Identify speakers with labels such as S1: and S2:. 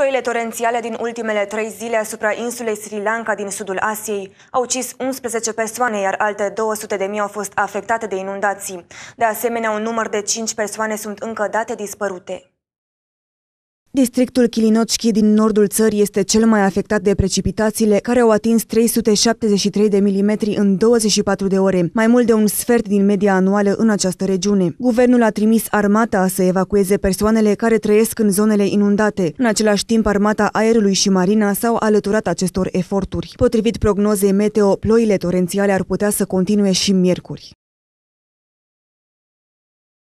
S1: Ploile torențiale din ultimele trei zile asupra insulei Sri Lanka din sudul Asiei au ucis 11 persoane, iar alte 200 de mii au fost afectate de inundații. De asemenea, un număr de 5 persoane sunt încă date dispărute.
S2: Districtul Chilinotșchi din nordul țării este cel mai afectat de precipitațiile care au atins 373 de milimetri în 24 de ore, mai mult de un sfert din media anuală în această regiune. Guvernul a trimis armata să evacueze persoanele care trăiesc în zonele inundate. În același timp, armata aerului și marina s-au alăturat acestor eforturi. Potrivit prognozei meteo, ploile torențiale ar putea să continue și miercuri.